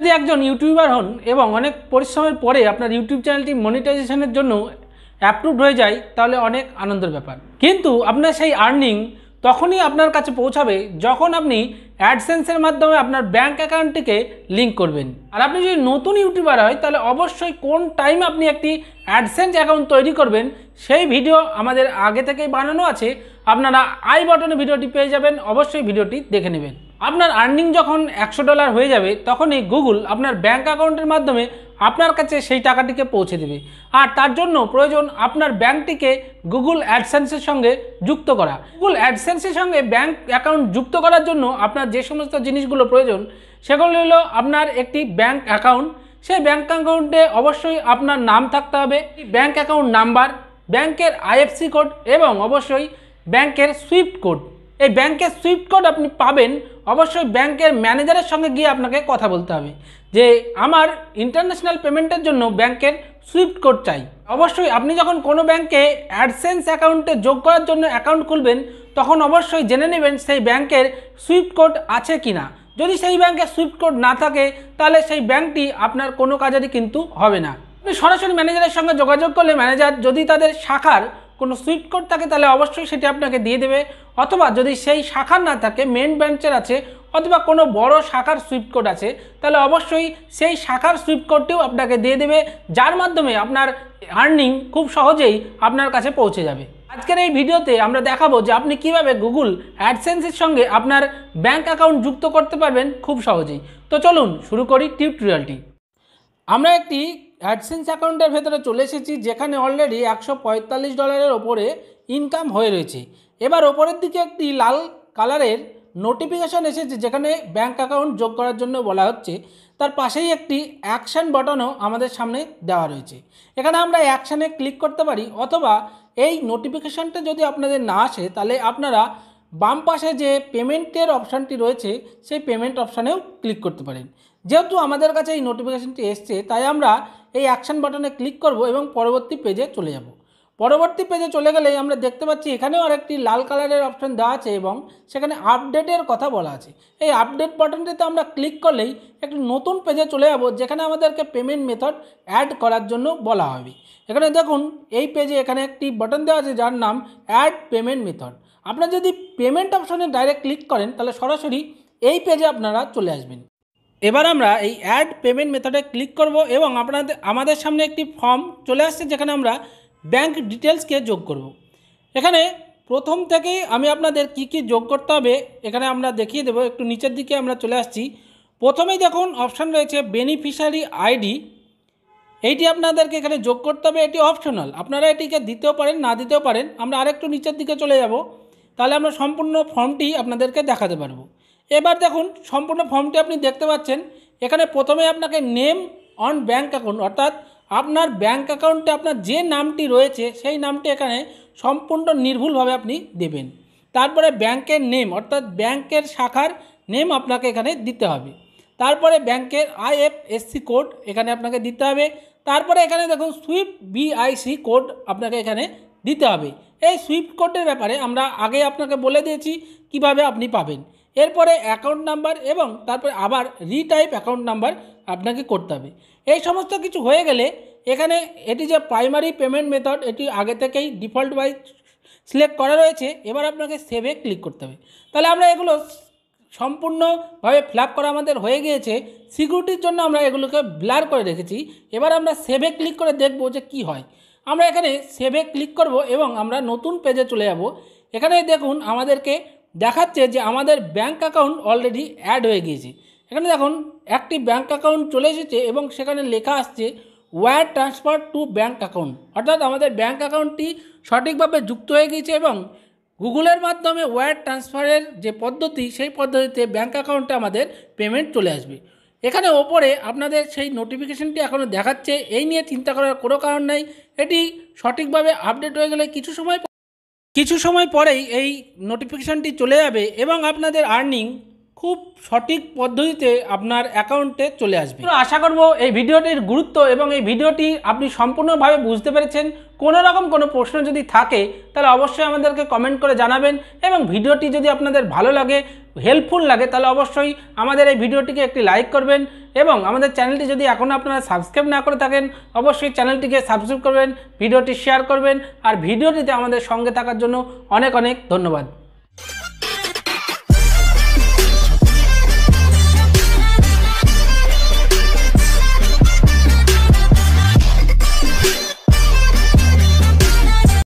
যদি একজন ইউটিউবার হন এবং অনেক পরিশ্রমের পরে আপনার ইউটিউব চ্যানেলটি মনিটাইজেশনের জন্য অ্যাপ্রুভড হয়ে যায় তাহলে অনেক আনন্দের ব্যাপার কিন্তু আপনার সেই আর্নিং তখনই আপনার কাছে পৌঁছাবে যখন আপনি অ্যাডসেন্সের মাধ্যমে আপনার ব্যাঙ্ক অ্যাকাউন্টটিকে লিঙ্ক করবেন আর আপনি যদি নতুন ইউটিউবার হয় তাহলে অবশ্যই কোন টাইম আপনি একটি অ্যাডসেন্স অ্যাকাউন্ট তৈরি করবেন সেই ভিডিও আমাদের আগে থেকেই বানানো আছে আপনারা আই বটনে ভিডিওটি পেয়ে যাবেন অবশ্যই ভিডিওটি দেখে নেবেন আপনার আর্নিং যখন একশো ডলার হয়ে যাবে তখনই গুগল আপনার ব্যাঙ্ক অ্যাকাউন্টের মাধ্যমে আপনার কাছে সেই টাকাটিকে পৌঁছে দেবে আর তার জন্য প্রয়োজন আপনার ব্যাঙ্কটিকে গুগল অ্যাডসেন্সের সঙ্গে যুক্ত করা গুগল অ্যাডসেন্সের সঙ্গে ব্যাঙ্ক অ্যাকাউন্ট যুক্ত করার জন্য আপনার যে সমস্ত জিনিসগুলো প্রয়োজন সেগুলো হলো আপনার একটি ব্যাঙ্ক অ্যাকাউন্ট সেই ব্যাঙ্ক অ্যাকাউন্টে অবশ্যই আপনার নাম থাকতে হবে ব্যাঙ্ক অ্যাকাউন্ট নাম্বার ব্যাংকের আইএফসি কোড এবং অবশ্যই ব্যাংকের সুইফট কোড এই ব্যাংকের সুইফট কোড আপনি পাবেন অবশ্যই ব্যাংকের ম্যানেজারের সঙ্গে গিয়ে আপনাকে কথা বলতে হবে যে আমার ইন্টারন্যাশনাল পেমেন্টের জন্য ব্যাংকের সুইফট কোড চাই অবশ্যই আপনি যখন কোনো ব্যাংকে অ্যাডসেন্স অ্যাকাউন্টে যোগ করার জন্য অ্যাকাউন্ট খুলবেন তখন অবশ্যই জেনে নেবেন সেই ব্যাংকের সুইফট কোড আছে কি না যদি সেই ব্যাংকে সুইফট কোড না থাকে তাহলে সেই ব্যাংকটি আপনার কোনো কাজেরই কিন্তু হবে না আপনি সরাসরি ম্যানেজারের সঙ্গে যোগাযোগ করলে ম্যানেজার যদি তাদের শাখার কোনো সুইট কোড থাকে তাহলে অবশ্যই সেটি আপনাকে দিয়ে দেবে অথবা যদি সেই শাখার না থাকে মেন ব্রাঞ্চের আছে অথবা কোনো বড় শাখার সুইফট কোড আছে তাহলে অবশ্যই সেই শাখার সুইফট কোডটিও আপনাকে দিয়ে দেবে যার মাধ্যমে আপনার আর্নিং খুব সহজেই আপনার কাছে পৌঁছে যাবে আজকের এই ভিডিওতে আমরা দেখাবো যে আপনি কিভাবে গুগল অ্যাডসেন্সের সঙ্গে আপনার ব্যাঙ্ক অ্যাকাউন্ট যুক্ত করতে পারবেন খুব সহজেই তো চলুন শুরু করি টিউটোরিয়ালটি আমরা একটি অ্যাডসেন্স অ্যাকাউন্টের ভেতরে চলে এসেছি যেখানে অলরেডি একশো পঁয়তাল্লিশ ডলারের ওপরে ইনকাম হয়ে রয়েছে এবার ওপরের দিকে একটি লাল কালারের নোটিফিকেশান এসেছে যেখানে ব্যাঙ্ক অ্যাকাউন্ট যোগ করার জন্য বলা হচ্ছে তার পাশেই একটি অ্যাকশান বটনও আমাদের সামনে দেওয়া রয়েছে এখানে আমরা অ্যাকশানে ক্লিক করতে পারি অথবা এই নোটিফিকেশানটা যদি আপনাদের না আসে তাহলে আপনারা বাম পাশে যে পেমেন্টের অপশানটি রয়েছে সেই পেমেন্ট অপশানেও ক্লিক করতে পারেন যেহেতু আমাদের কাছে এই নোটিফিকেশানটি এসছে তাই আমরা এই অ্যাকশান বাটনে ক্লিক করব এবং পরবর্তী পেজে চলে যাব পরবর্তী পেজে চলে গেলে আমরা দেখতে পাচ্ছি এখানেও আরেকটি লাল কালারের অপশান দেওয়া আছে এবং সেখানে আপডেটের কথা বলা আছে এই আপডেট বাটনটিতে আমরা ক্লিক করলেই একটি নতুন পেজে চলে যাব যেখানে আমাদেরকে পেমেন্ট মেথড অ্যাড করার জন্য বলা হবে এখানে দেখুন এই পেজে এখানে একটি বাটন দেওয়া আছে যার নাম অ্যাড পেমেন্ট মেথড আপনারা যদি পেমেন্ট অপশানে ডাইরেক্ট ক্লিক করেন তাহলে সরাসরি এই পেজে আপনারা চলে আসবেন এবার আমরা এই অ্যাড পেমেন্ট মেথডে ক্লিক করব এবং আপনাদের আমাদের সামনে একটি ফর্ম চলে আসছে যেখানে আমরা ব্যাংক ডিটেলসকে যোগ করব। এখানে প্রথম থেকেই আমি আপনাদের কি কি যোগ করতে হবে এখানে আমরা দেখিয়ে দেবো একটু নিচের দিকে আমরা চলে আসছি প্রথমেই দেখুন অপশান রয়েছে বেনিফিশিয়ারি আইডি এইটি আপনাদেরকে এখানে যোগ করতে হবে এটি অপশনাল আপনারা এটিকে দিতেও পারেন না দিতেও পারেন আমরা আরেকটু নিচের দিকে চলে যাব তাহলে আমরা সম্পূর্ণ ফর্মটি আপনাদেরকে দেখাতে পারবো এবার দেখুন সম্পূর্ণ ফর্মটি আপনি দেখতে পাচ্ছেন এখানে প্রথমে আপনাকে নেম অন ব্যাঙ্ক অ্যাকাউন্ট অর্থাৎ আপনার ব্যাঙ্ক অ্যাকাউন্টে আপনার যে নামটি রয়েছে সেই নামটি এখানে সম্পূর্ণ নির্ভুলভাবে আপনি দেবেন তারপরে ব্যাংকের নেম অর্থাৎ ব্যাংকের শাখার নেম আপনাকে এখানে দিতে হবে তারপরে ব্যাংকের আইএফএসসি কোড এখানে আপনাকে দিতে হবে তারপরে এখানে দেখুন সুইফট বিআইসি কোড আপনাকে এখানে দিতে হবে এই সুইফট কোডের ব্যাপারে আমরা আগে আপনাকে বলে দিয়েছি কিভাবে আপনি পাবেন এরপরে অ্যাকাউন্ট নাম্বার এবং তারপরে আবার রিটাইপ অ্যাকাউন্ট নাম্বার আপনাকে করতে হবে এই সমস্ত কিছু হয়ে গেলে এখানে এটি যে প্রাইমারি পেমেন্ট মেথড এটি আগে থেকেই ডিফল্ট ওয়াইজ সিলেক্ট করা রয়েছে এবার আপনাকে সেভে ক্লিক করতে হবে তাহলে আমরা এগুলো সম্পূর্ণভাবে ফিল করা আমাদের হয়ে গিয়েছে সিকিউরিটির জন্য আমরা এগুলোকে ব্লার করে রেখেছি এবার আমরা সেভে ক্লিক করে দেখব যে কি হয় আমরা এখানে সেভে ক্লিক করব এবং আমরা নতুন পেজে চলে যাব এখানে দেখুন আমাদেরকে দেখাচ্ছে যে আমাদের ব্যাঙ্ক অ্যাকাউন্ট অলরেডি অ্যাড হয়ে গিয়েছে এখানে দেখুন একটি ব্যাঙ্ক অ্যাকাউন্ট চলে এসেছে এবং সেখানে লেখা আসছে wire transfer to bank account অর্থাৎ আমাদের ব্যাঙ্ক অ্যাকাউন্টটি সঠিকভাবে যুক্ত হয়ে গিয়েছে এবং গুগলের মাধ্যমে ওয়্যার ট্রান্সফারের যে পদ্ধতি সেই পদ্ধতিতে ব্যাঙ্ক অ্যাকাউন্টে আমাদের পেমেন্ট চলে আসবে এখানে ওপরে আপনাদের সেই নোটিফিকেশনটি এখনও দেখাচ্ছে এই নিয়ে চিন্তা করার কোনো কারণ নাই এটি সঠিকভাবে আপডেট হয়ে গেলে কিছু সময় কিছু সময় পরেই এই নোটিফিকেশানটি চলে যাবে এবং আপনাদের আর্নিং খুব সঠিক পদ্ধতিতে আপনার অ্যাকাউন্টে চলে আসবে আশা করব এই ভিডিওটির গুরুত্ব এবং এই ভিডিওটি আপনি সম্পূর্ণভাবে বুঝতে পেরেছেন কোনো রকম কোনো প্রশ্ন যদি থাকে তাহলে অবশ্যই আমাদেরকে কমেন্ট করে জানাবেন এবং ভিডিওটি যদি আপনাদের ভালো লাগে হেল্পফুল লাগে তাহলে অবশ্যই আমাদের এই ভিডিওটিকে একটি লাইক করবেন এবং আমাদের চ্যানেলটি যদি এখনও আপনারা সাবস্ক্রাইব না করে থাকেন অবশ্যই চ্যানেলটিকে সাবস্ক্রাইব করবেন ভিডিওটি শেয়ার করবেন আর ভিডিওটিতে আমাদের সঙ্গে থাকার জন্য অনেক অনেক ধন্যবাদ